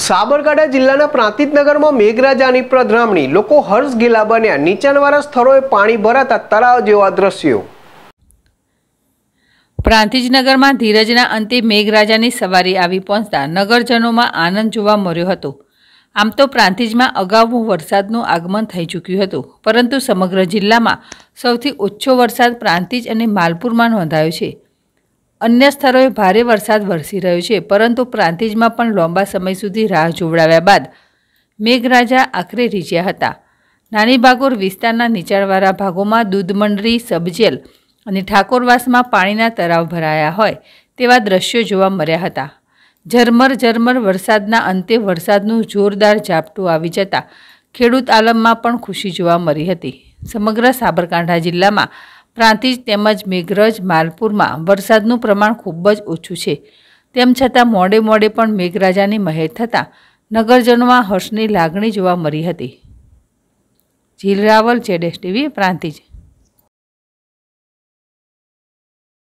સાબરકાંઠા જિલ્લાના પ્રાંતિજનગરમાં મેઘરાજાની પ્રધરામણી લોકો હર્ષ ગીલા બન્યા નીચાણવાળા સ્થળોએ પાણી ભરાતા તળાવ જેવા દ્રશ્યો પ્રાંતિજનગરમાં ધીરજના અંતે મેઘરાજાની સવારી આવી પહોંચતા નગરજનોમાં આનંદ જોવા મળ્યો હતો આમ તો પ્રાંતિજમાં અગાઉ વરસાદનું આગમન થઈ ચૂક્યું હતું પરંતુ સમગ્ર જિલ્લામાં સૌથી ઓછો વરસાદ પ્રાંતિજ અને માલપુરમાં નોંધાયો છે અન્ય સ્થળોએ ભારે વરસાદ વરસી રહ્યો છે પરંતુ પ્રાંતિજમાં પણ લાંબા સમય સુધી રાહ જોવડાવ્યા બાદ મેઘરાજા આખરે રીઝ્યા હતા નાની બાગોર વિસ્તારના નીચાણવાળા ભાગોમાં દૂધમંડળી સબજેલ અને ઠાકોરવાસમાં પાણીના તળાવ ભરાયા હોય તેવા દ્રશ્યો જોવા મળ્યા હતા ઝરમર ઝરમર વરસાદના અંતે વરસાદનું જોરદાર ઝાપટું આવી જતાં ખેડૂત આલમમાં પણ ખુશી જોવા મળી હતી સમગ્ર સાબરકાંઠા જિલ્લામાં પ્રાંતિજ તેમજ મેઘરજ માલપુરમાં વરસાદનું પ્રમાણ ખૂબ જ ઓછું છે તેમ છતાં મોડે મોડે પણ મેઘરાજાની મહેર થતાં નગરજનોમાં હર્ષની લાગણી જોવા મળી હતી ઝીલ રાવલ જેડેશ ટીવી પ્રાંતિજ